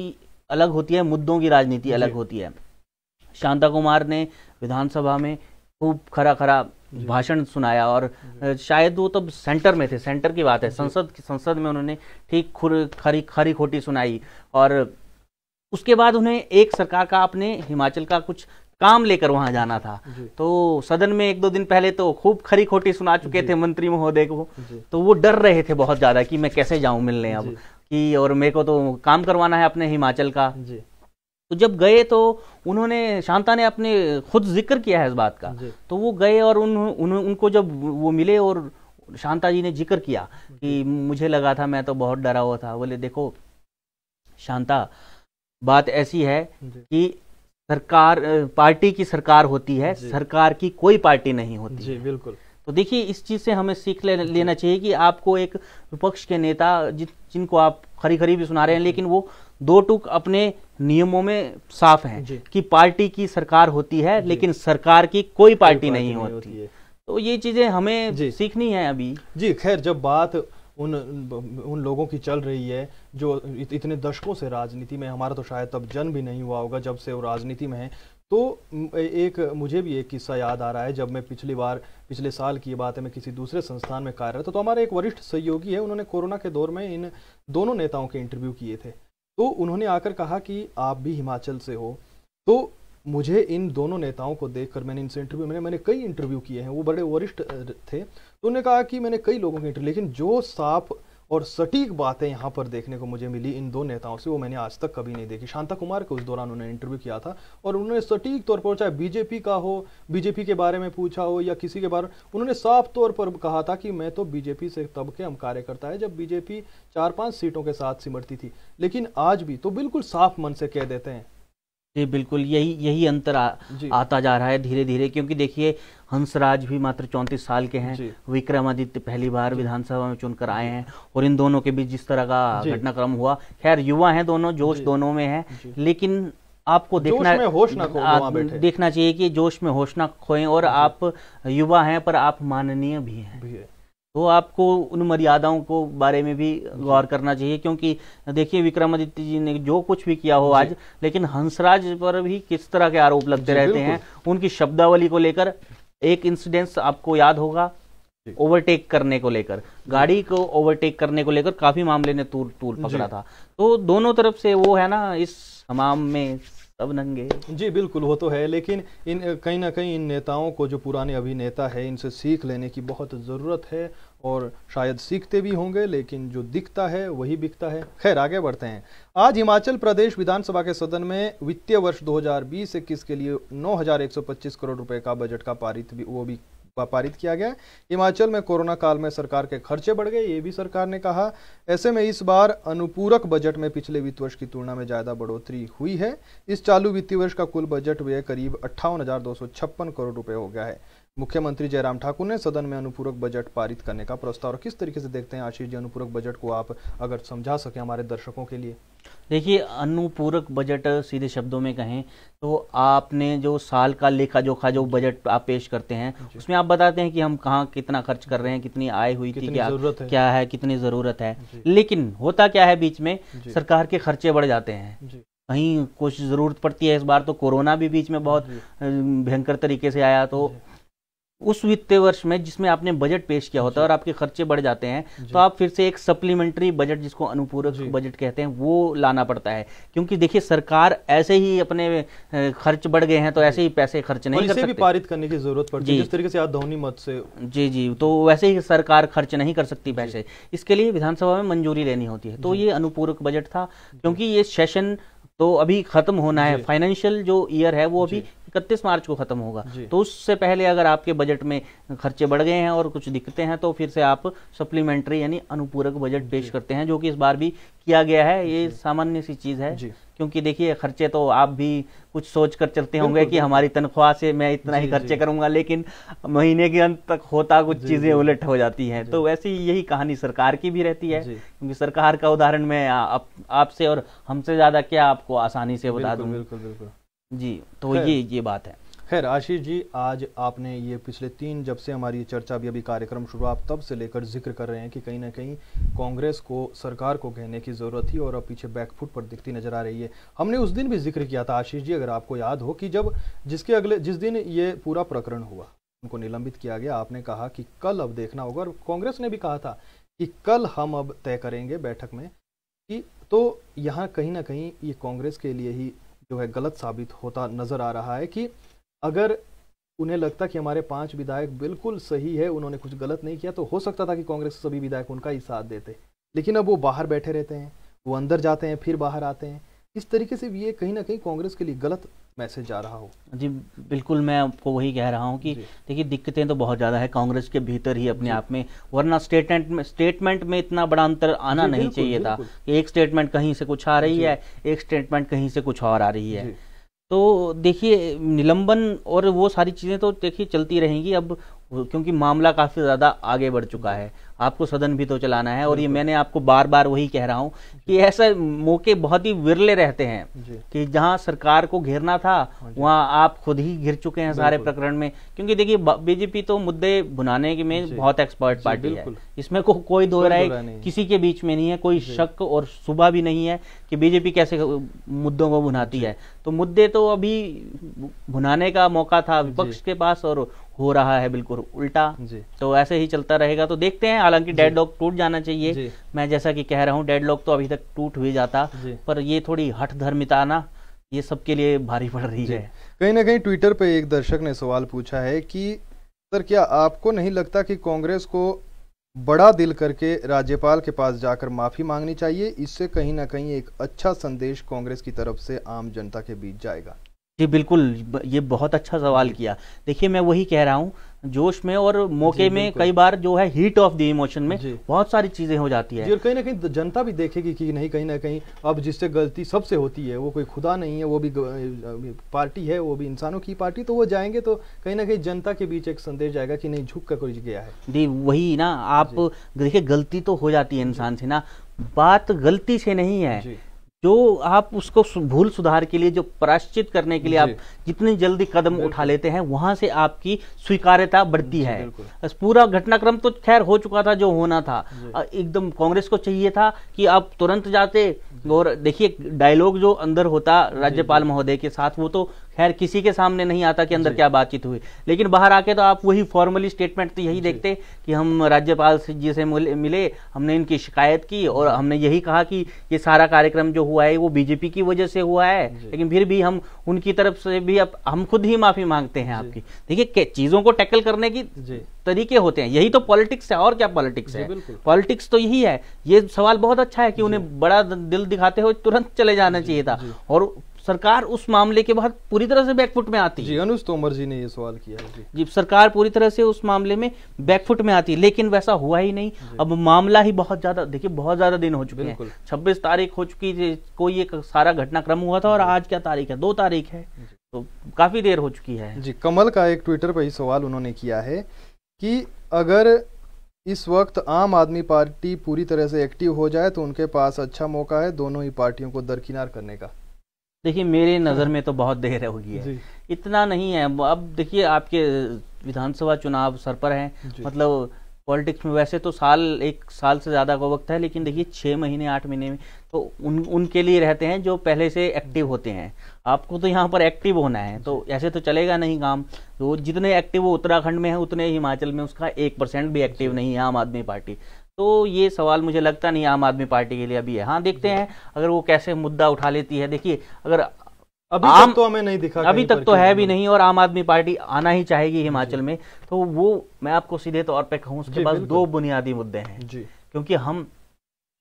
अलग होती है मुद्दों की राजनीति अलग होती है शांता कुमार ने विधानसभा में खूब खरा खरा भाषण सुनाया और शायद वो तब तो सेंटर में थे सेंटर की बात है संसद संसद में उन्होंने ठीक खुर खरी खरी खोटी सुनाई और उसके बाद उन्हें एक सरकार का अपने हिमाचल का कुछ काम लेकर वहां जाना था तो सदन में एक दो दिन पहले तो खूब खरी खोटी सुना चुके थे मंत्री महोदय को तो वो डर रहे थे बहुत ज्यादा कि मैं कैसे जाऊं मिलने अब कि और मेरे को तो काम करवाना है अपने हिमाचल का तो जब गए तो उन्होंने शांता ने अपने खुद जिक्र किया है इस बात का तो वो गए और उन, उन उनको जब वो मिले और शांता जी ने जिक्र किया कि मुझे लगा था मैं तो बहुत डरा हुआ था बोले देखो शांता बात ऐसी है कि सरकार पार्टी की सरकार होती है सरकार की कोई पार्टी नहीं होती जी बिल्कुल तो देखिए इस चीज़ से हमें सीख ले, लेना चाहिए कि आपको एक विपक्ष के नेता जि, जिनको आप खरी खरी भी सुना रहे हैं लेकिन वो दो टुक अपने नियमों में साफ हैं कि पार्टी की सरकार होती है लेकिन सरकार की कोई पार्टी, कोई पार्टी नहीं, नहीं होती, होती है तो ये चीज़ें हमें सीखनी है अभी जी खैर जब बात उन उन लोगों की चल रही है जो इतने दशकों से राजनीति में हमारा तो शायद तब जन्म भी नहीं हुआ होगा जब से वो राजनीति में है तो एक मुझे भी एक किस्सा याद आ रहा है जब मैं पिछली बार पिछले साल की बात है मैं किसी दूसरे संस्थान में कार्यरत तो हमारे एक वरिष्ठ सहयोगी है उन्होंने कोरोना के दौर में इन दोनों नेताओं के इंटरव्यू किए थे तो उन्होंने आकर कहा कि आप भी हिमाचल से हो तो मुझे इन दोनों नेताओं को देखकर मैंने इनसे इंटरव्यू मैंने मैंने कई इंटरव्यू किए हैं वो बड़े वरिष्ठ थे तो उन्होंने कहा कि मैंने कई लोगों के इंटरव्यू लेकिन जो साफ और सटीक बातें यहाँ पर देखने को मुझे मिली इन दो नेताओं से वो मैंने आज तक कभी नहीं देखी शांता कुमार को उस दौरान उन्होंने इंटरव्यू किया था और उन्होंने सटीक तौर पर चाहे बीजेपी का हो बीजेपी के बारे में पूछा हो या किसी के बारे में उन्होंने साफ तौर पर कहा था कि मैं तो बीजेपी से तब के हम कार्यकर्ता है जब बीजेपी चार पाँच सीटों के साथ सिमटती थी लेकिन आज भी तो बिल्कुल साफ मन से कह देते हैं जी बिल्कुल यही यही अंतर आ, आता जा रहा है धीरे धीरे क्योंकि देखिए हंसराज भी मात्र चौंतीस साल के हैं विक्रमादित्य पहली बार विधानसभा में चुनकर आए हैं और इन दोनों के बीच जिस तरह का घटनाक्रम हुआ खैर युवा हैं दोनों जोश दोनों में है लेकिन आपको देखना होश ना आ, देखना चाहिए कि जोश में होश ना खोएं और आप युवा हैं पर आप माननीय भी हैं तो आपको उन मर्यादाओं को बारे में भी गौर करना चाहिए क्योंकि देखिए विक्रमादित्य जी ने जो कुछ भी किया हो आज लेकिन हंसराज पर भी किस तरह के आरोप लगते रहते हैं उनकी शब्दावली को लेकर एक इंसिडेंस आपको याद होगा ओवरटेक करने को लेकर गाड़ी को ओवरटेक करने को लेकर काफी मामले ने तूर तूर पकड़ा था तो दोनों तरफ से वो है ना इस हमाम में सब नंगे जी बिल्कुल वो तो है लेकिन इन कहीं ना कहीं इन नेताओं को जो पुराने अभिनेता है इनसे सीख लेने की बहुत ज़रूरत है और शायद सीखते भी होंगे लेकिन जो दिखता है वही बिकता है खैर आगे बढ़ते हैं आज हिमाचल प्रदेश विधानसभा के सदन में वित्तीय वर्ष 2020 हजार के लिए 9,125 करोड़ रुपए का बजट का पारित भी वो भी पारित किया गया हिमाचल में कोरोना काल में सरकार के खर्चे बढ़ गए ये भी सरकार ने कहा ऐसे में इस बार अनुपूरक बजट में पिछले वित्त वर्ष की तुलना में ज़्यादा बढ़ोतरी हुई है इस चालू वित्तीय वर्ष का कुल बजट व्यय करीब अट्ठावन करोड़ रुपये हो गया है मुख्यमंत्री जयराम ठाकुर ने सदन में अनुपूरक बजट पारित करने का प्रस्ताव किस तरीके से देखते हैं आशीष जी अनुपूरक बजट को आप अगर समझा सके हमारे दर्शकों के लिए देखिए अनुपूरक बजट सीधे शब्दों में कहें तो आपने जो साल का लेखा जोखा जो बजट आप पेश करते हैं उसमें आप बताते हैं कि हम कहाँ कितना खर्च कर रहे हैं कितनी आय हुई कितनी थी क्या है। क्या है कितनी ज़रूरत है लेकिन होता क्या है बीच में सरकार के खर्चे बढ़ जाते हैं कहीं कुछ ज़रूरत पड़ती है इस बार तो कोरोना भी बीच में बहुत भयंकर तरीके से आया तो उस वित्तीय वर्ष में जिसमें आपने बजट पेश किया होता है और आपके खर्चे बढ़ जाते हैं तो आप फिर से एक सप्लीमेंट्री बजट जिसको अनुपूरक बजट कहते हैं वो लाना पड़ता है क्योंकि देखिए सरकार ऐसे ही अपने खर्च बढ़ गए हैं तो ऐसे ही पैसे खर्च नहीं कर सकते पारित करने की जरूरत पड़ती है जिस तरीके से आप धोनी मत से जी जी तो वैसे ही सरकार खर्च नहीं कर सकती पैसे इसके लिए विधानसभा में मंजूरी लेनी होती है तो ये अनुपूरक बजट था क्योंकि ये सेशन तो अभी खत्म होना है फाइनेंशियल जो ईयर है वो अभी इकतीस मार्च को खत्म होगा तो उससे पहले अगर आपके बजट में खर्चे बढ़ गए हैं और कुछ दिखते हैं तो फिर से आप सप्लीमेंट्री यानी अनुपूरक बजट पेश करते हैं जो कि इस बार भी किया गया है ये सामान्य सी चीज है क्योंकि देखिए खर्चे तो आप भी कुछ सोच कर चलते होंगे कि हमारी तनख्वाह से मैं इतना ही खर्चे करूंगा लेकिन महीने के अंत तक होता कुछ चीजें उलट हो जाती हैं तो वैसे ही यही कहानी सरकार की भी रहती है क्योंकि सरकार का उदाहरण मैं आपसे आप और हमसे ज्यादा क्या आपको आसानी से बता दूंगा बिल्कुल बिल्कुल जी तो ये ये बात है खैर आशीष जी आज आपने ये पिछले तीन जब से हमारी चर्चा भी अभी कार्यक्रम शुरू आप तब से लेकर जिक्र कर रहे हैं कि कहीं ना कहीं कांग्रेस को सरकार को कहने की ज़रूरत थी और अब पीछे बैकफुट पर दिखती नजर आ रही है हमने उस दिन भी जिक्र किया था आशीष जी अगर आपको याद हो कि जब जिसके अगले जिस दिन ये पूरा प्रकरण हुआ उनको निलंबित किया गया आपने कहा कि कल अब देखना होगा और कांग्रेस ने भी कहा था कि कल हम अब तय करेंगे बैठक में कि तो यहाँ कहीं ना कहीं ये कांग्रेस के लिए ही जो है गलत साबित होता नज़र आ रहा है कि अगर उन्हें लगता कि हमारे पांच विधायक बिल्कुल सही है उन्होंने कुछ गलत नहीं किया तो हो सकता था कि कांग्रेस सभी विधायक उनका ही साथ देते लेकिन अब वो बाहर बैठे रहते हैं वो अंदर जाते हैं फिर बाहर आते हैं इस तरीके से ये कहीं ना कहीं कांग्रेस के लिए गलत मैसेज आ रहा हो जी बिल्कुल मैं आपको वही कह रहा हूँ कि देखिए दिक्कतें तो बहुत ज़्यादा है कांग्रेस के भीतर ही अपने आप में वरना स्टेटमेंट में स्टेटमेंट में इतना बड़ा अंतर आना नहीं चाहिए था कि एक स्टेटमेंट कहीं से कुछ आ रही है एक स्टेटमेंट कहीं से कुछ और आ रही है तो देखिए निलंबन और वो सारी चीज़ें तो देखिए चलती रहेंगी अब क्योंकि मामला काफ़ी ज़्यादा आगे बढ़ चुका है आपको सदन भी तो चलाना है और ये मैंने आपको बार बार वही कह रहा हूँ कि ऐसे मौके बहुत ही विरले रहते हैं कि जहाँ सरकार को घेरना था हाँ वहाँ आप खुद ही घिर चुके हैं सारे प्रकरण में क्योंकि देखिए बीजेपी तो मुद्दे बुनाने के में बहुत एक्सपर्ट पार्टी है इसमें को, कोई दो राय किसी के बीच में नहीं है कोई शक और सुबह भी नहीं है कि बीजेपी कैसे मुद्दों को बुनाती है तो मुद्दे तो अभी भुनाने का मौका था विपक्ष के पास और हो रहा है बिल्कुल उल्टा तो ऐसे ही चलता रहेगा तो देखते हैं हालांकि डेड लॉक टूट जाना चाहिए मैं जैसा कि कह रहा हूँ डेड लॉक तो अभी तक टूट हुई जाता पर ये थोड़ी हठ ना ये सबके लिए भारी पड़ रही है कहीं ना कहीं ट्विटर पर एक दर्शक ने सवाल पूछा है कि सर क्या आपको नहीं लगता कि कांग्रेस को बड़ा दिल करके राज्यपाल के पास जाकर माफी मांगनी चाहिए इससे कहीं ना कहीं एक अच्छा संदेश कांग्रेस की तरफ से आम जनता के बीच जाएगा जी बिल्कुल ये बहुत अच्छा सवाल किया देखिए मैं वही कह रहा हूँ जोश में और मौके में कई बार जो है हीट ऑफ द इमोशन में बहुत सारी चीजें हो जाती है और कहीं ना कहीं जनता भी देखेगी कि नहीं कहीं ना कहीं अब जिससे गलती सबसे होती है वो कोई खुदा नहीं है वो भी पार्टी है वो भी इंसानों की पार्टी तो वो जाएंगे तो कहीं ना कहीं जनता के बीच एक संदेश जाएगा कि नहीं झुक कर कोई गया है जी वही ना आप देखिए गलती तो हो जाती है इंसान से ना बात गलती से नहीं है जो आप उसको भूल सुधार के लिए जो प्राश्चित करने के लिए आप जितनी जल्दी कदम उठा लेते हैं वहां से आपकी स्वीकार्यता बढ़ती है पूरा घटनाक्रम तो खैर हो चुका था जो होना था एकदम कांग्रेस को चाहिए था कि आप तुरंत जाते और देखिए डायलॉग जो अंदर होता राज्यपाल महोदय के साथ वो तो खैर किसी के सामने नहीं आता कि अंदर क्या बातचीत हुई लेकिन बाहर आके तो आप वही फॉर्मली स्टेटमेंट तो यही देखते कि हम राज्यपाल जी से मिले हमने इनकी शिकायत की और हमने यही कहा कि ये सारा कार्यक्रम जो हुआ है वो बीजेपी की वजह से हुआ है लेकिन फिर भी हम उनकी तरफ से भी अब हम खुद ही माफी मांगते हैं आपकी देखिए चीजों को टैकल करने की तरीके होते हैं यही तो पॉलिटिक्स है और क्या पॉलिटिक्स है पॉलिटिक्स तो यही है ये सवाल बहुत अच्छा है कि उन्हें बड़ा दिल दिखाते हुए तुरंत चले जाना चाहिए था और सरकार उस मामले के बाद पूरी तरह से बैकफुट में आती जी अनुज तोमर जी ने ये सवाल किया है जी, जी सरकार पूरी तरह से उस मामले में बैकफुट में आती है लेकिन वैसा हुआ ही नहीं अब मामला ही बहुत ज्यादा देखिए बहुत ज्यादा दिन हो चुके हैं छब्बीस तारीख हो चुकी थी कोई एक सारा घटनाक्रम हुआ था और आज क्या तारीख है दो तारीख है तो काफी देर हो चुकी है जी कमल का एक ट्विटर पर ही सवाल उन्होंने किया है कि अगर इस वक्त आम आदमी पार्टी पूरी तरह से एक्टिव हो जाए तो उनके पास अच्छा मौका है दोनों ही पार्टियों को दरकिनार करने का देखिए मेरे हाँ। नज़र में तो बहुत देर होगी है इतना नहीं है अब देखिए आपके विधानसभा चुनाव सर पर हैं मतलब पॉलिटिक्स में वैसे तो साल एक साल से ज़्यादा का वक्त है लेकिन देखिए छः महीने आठ महीने में तो उन उनके लिए रहते हैं जो पहले से एक्टिव होते हैं आपको तो यहाँ पर एक्टिव होना है तो ऐसे तो चलेगा नहीं काम तो जितने एक्टिव वो उत्तराखंड में है उतने हिमाचल में उसका एक परसेंट भी एक्टिव नहीं है आम आदमी पार्टी तो ये सवाल मुझे लगता नहीं आम आदमी पार्टी के लिए अभी है हाँ देखते हैं अगर वो कैसे मुद्दा उठा लेती है देखिए अगर अभी आम, तक तो हमें नहीं दिखा अभी तक तो है भी नहीं और आम आदमी पार्टी आना ही चाहेगी हिमाचल में तो वो मैं आपको सीधे तौर पर कहूँ उसके पास दो बुनियादी मुद्दे हैं क्योंकि हम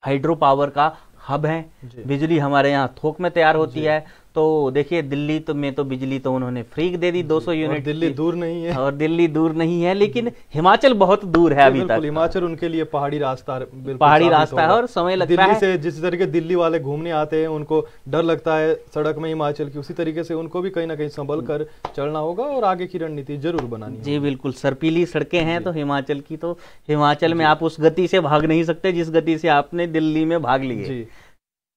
हाइड्रो पावर का हब है बिजली हमारे यहाँ थोक में तैयार होती है तो देखिए दिल्ली तो में तो बिजली तो उन्होंने फ्री दे दी 200 यूनिट दिल्ली दूर नहीं है और दिल्ली दूर नहीं है लेकिन हिमाचल बहुत दूर है अभी तक हिमाचल उनके लिए पहाड़ी रास्ता पहाड़ी रास्ता है और समय लगता दिल्ली है से जिस तरीके दिल्ली वाले घूमने आते हैं उनको डर लगता है सड़क में हिमाचल की उसी तरीके से उनको भी कहीं ना कहीं संभल कर चलना होगा और आगे की रणनीति जरूर बनानी जी बिल्कुल सरपीली सड़कें हैं तो हिमाचल की तो हिमाचल में आप उस गति से भाग नहीं सकते जिस गति से आपने दिल्ली में भाग लिया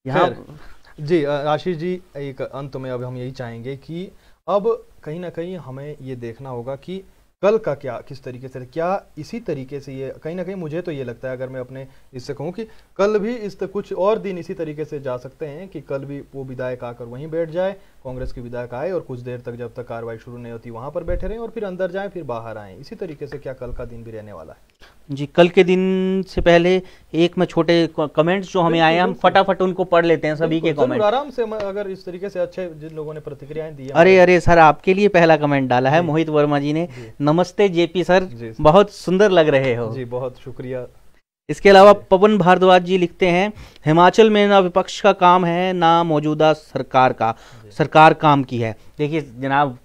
यहाँ जी आशीष जी एक अंत में अब हम यही चाहेंगे कि अब कहीं ना कहीं हमें ये देखना होगा कि कल का क्या किस तरीके से क्या इसी तरीके से ये कहीं ना कहीं मुझे तो ये लगता है अगर मैं अपने इससे कहूँ कि कल भी इस कुछ और दिन इसी तरीके से जा सकते हैं कि कल भी वो विधायक आकर वहीं बैठ जाए कांग्रेस के विधायक आए और कुछ देर तक जब तक कार्रवाई शुरू नहीं होती वहाँ पर बैठे रहें और फिर अंदर जाएँ फिर बाहर आएँ इसी तरीके से क्या कल का दिन भी रहने वाला है जी कल के दिन से पहले एक में छोटे कमेंट्स जो हमें आए हम फटाफट उनको पढ़ लेते हैं सभी के कमेंट आराम से अगर इस तरीके से अच्छे जिन लोगों ने प्रतिक्रियाएं दी अरे अरे सर आपके लिए पहला कमेंट डाला है मोहित वर्मा जी ने नमस्ते जेपी सर बहुत सुंदर लग रहे हो जी बहुत शुक्रिया इसके अलावा पवन भारद्वाज जी लिखते हैं हिमाचल में ना विपक्ष का काम है ना मौजूदा सरकार का सरकार काम की है देखिए जनाब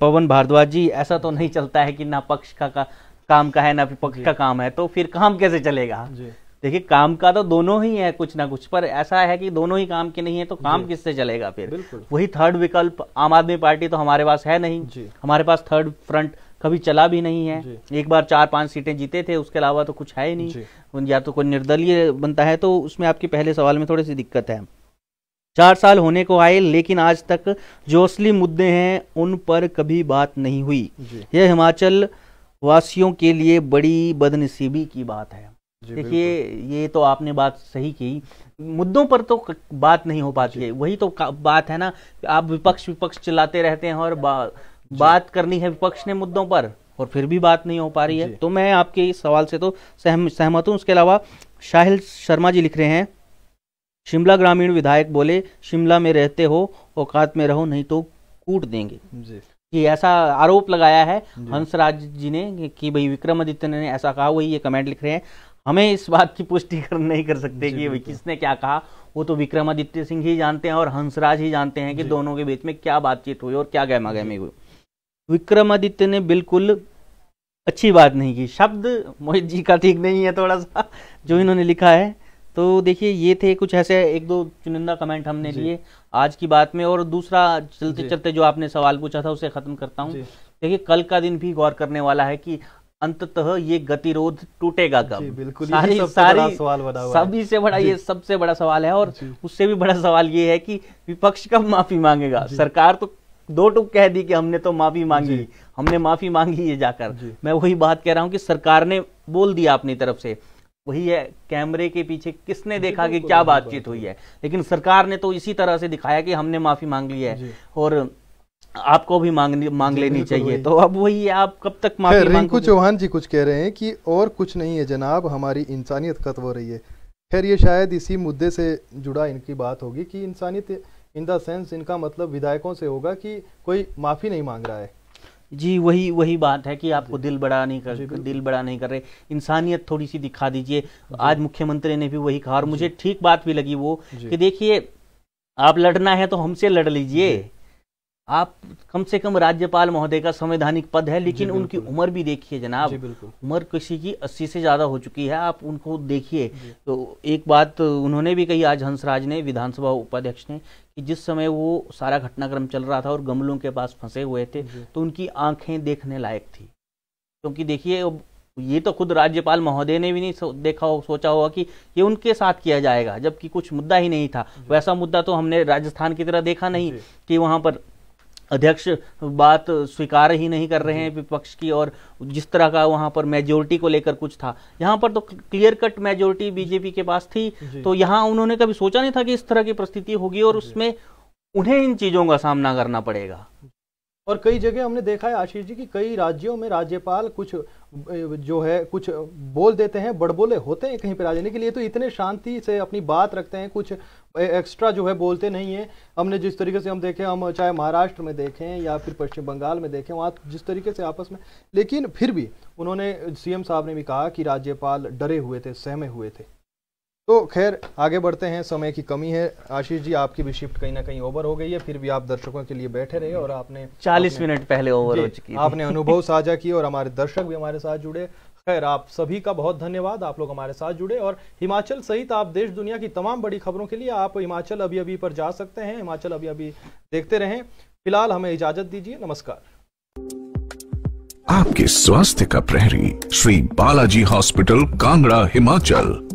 पवन भारद्वाज जी ऐसा तो नहीं चलता है कि ना पक्ष का, का काम का है ना विपक्ष का काम है तो फिर काम कैसे चलेगा देखिए काम का तो दोनों ही है कुछ ना कुछ पर ऐसा है कि दोनों ही काम के नहीं है तो काम किससे चलेगा फिर वही थर्ड विकल्प आम आदमी पार्टी तो हमारे पास है नहीं हमारे पास थर्ड फ्रंट कभी चला भी नहीं है एक बार चार पांच सीटें जीते थे उसके अलावा तो कुछ है ही नहीं या तो कोई निर्दलीय बनता है तो उसमें आपके पहले सवाल में थोड़ी सी दिक्कत है चार साल होने को आए लेकिन आज तक जो असली मुद्दे हैं उन पर कभी बात नहीं हुई यह हिमाचल वासियों के लिए बड़ी बदनसीबी की बात है देखिए ये तो आपने बात सही की मुद्दों पर तो बात नहीं हो पाती है वही तो बात है ना आप विपक्ष विपक्ष चलाते रहते हैं और बात करनी है विपक्ष ने मुद्दों पर और फिर भी बात नहीं हो पा रही है तो मैं आपके इस सवाल से तो सहम सहमत हूँ उसके अलावा शाहिल शर्मा जी लिख रहे हैं शिमला ग्रामीण विधायक बोले शिमला में रहते हो औकात में रहो नहीं तो कूट देंगे कि ऐसा आरोप लगाया है हंसराज जी ने कि भाई विक्रमादित्य ने ऐसा कहा वही ये कमेंट लिख रहे हैं हमें इस बात की पुष्टि कर नहीं कर सकते कि किसने क्या कहा वो तो विक्रमादित्य सिंह ही जानते हैं और हंसराज ही जानते हैं कि दोनों के बीच में क्या बातचीत हुई और क्या गहमा गहमी हुई विक्रमादित्य ने बिल्कुल अच्छी बात नहीं की शब्द मोहित जी का ठीक नहीं है थोड़ा सा जो इन्होंने लिखा है तो देखिए ये थे कुछ ऐसे एक दो चुनिंदा कमेंट हमने लिए आज की बात में और दूसरा चलते चलते जो आपने सवाल पूछा था उसे खत्म करता हूँ देखिए कल का दिन भी गौर करने वाला है कि अंततः ये गतिरोध टूटेगा कब बिल्कुल सारी सारी सवाल बड़ा सभी से बड़ा ये सबसे बड़ा सवाल है और उससे भी बड़ा सवाल ये है कि विपक्ष कब माफी मांगेगा सरकार तो दो टुक कह दी कि हमने तो माफी मांगी हमने माफी मांगी ये जाकर मैं वही बात कह रहा हूँ कि सरकार ने बोल दिया अपनी तरफ से वही है कैमरे के पीछे किसने देखा कि क्या बातचीत हुई है लेकिन सरकार ने तो इसी तरह से दिखाया कि हमने माफी मांग ली है और आपको भी मांग मांग लेनी चाहिए तो अब वही है आप कब तक माफी रिंकू चौहान जी कुछ कह रहे हैं कि और कुछ नहीं है जनाब हमारी इंसानियत खत्म हो रही है खैर ये शायद इसी मुद्दे से जुड़ा इनकी बात होगी कि इंसानियत इन द सेंस इनका मतलब विधायकों से होगा कि कोई माफ़ी नहीं मांग रहा है जी वही वही बात है कि आपको दिल बड़ा नहीं कर दिल बड़ा नहीं कर रहे इंसानियत थोड़ी सी दिखा दीजिए आज मुख्यमंत्री ने भी वही कहा और मुझे ठीक बात भी लगी वो कि देखिए आप लड़ना है तो हमसे लड़ लीजिए आप कम से कम राज्यपाल महोदय का संवैधानिक पद है लेकिन उनकी उम्र भी देखिए जनाब उम्र किसी की अस्सी से ज़्यादा हो चुकी है आप उनको देखिए तो एक बात उन्होंने भी कही आज हंसराज ने विधानसभा उपाध्यक्ष ने कि जिस समय वो सारा घटनाक्रम चल रहा था और गमलों के पास फंसे हुए थे तो उनकी आंखें देखने लायक थी क्योंकि देखिए ये तो खुद राज्यपाल महोदय ने भी नहीं देखा हो सोचा होगा कि ये उनके साथ किया जाएगा जबकि कुछ मुद्दा ही नहीं था वैसा मुद्दा तो हमने राजस्थान की तरह देखा नहीं कि वहां पर अध्यक्ष बात स्वीकार ही नहीं कर रहे हैं विपक्ष की और जिस तरह का वहां पर मेजोरिटी को लेकर कुछ था यहाँ पर तो क्लियर कट मेजोरिटी बीजेपी के पास थी तो यहां उन्होंने कभी सोचा नहीं था कि इस तरह की परिस्थिति होगी और उसमें उन्हें इन चीजों का सामना करना पड़ेगा और कई जगह हमने देखा है आशीष जी की कई राज्यों में राज्यपाल कुछ जो है कुछ बोल देते हैं बड़बोले होते हैं कहीं पर राजनीति के लिए तो इतने शांति से अपनी बात रखते हैं कुछ एक्स्ट्रा जो है बोलते नहीं है हमने जिस तरीके से हम देखें हम चाहे महाराष्ट्र में देखें या फिर पश्चिम बंगाल में देखें वहाँ जिस तरीके से आपस में लेकिन फिर भी उन्होंने सीएम साहब ने भी कहा कि राज्यपाल डरे हुए थे सहमे हुए थे तो खैर आगे बढ़ते हैं समय की कमी है आशीष जी आपकी भी शिफ्ट कहीं ना कहीं ओवर हो गई है फिर भी आप दर्शकों के लिए बैठे रहे और आपने 40 मिनट पहले ओवर हो चुकी आपने अनुभव साझा किया और हमारे दर्शक भी हमारे साथ जुड़े खैर आप सभी का बहुत धन्यवाद आप लोग हमारे साथ जुड़े और हिमाचल सहित आप देश दुनिया की तमाम बड़ी खबरों के लिए आप हिमाचल अभी अभी पर जा सकते हैं हिमाचल अभी अभी देखते रहें फिलहाल हमें इजाजत दीजिए नमस्कार आपके स्वास्थ्य का प्रहरी श्री बालाजी हॉस्पिटल कांगड़ा हिमाचल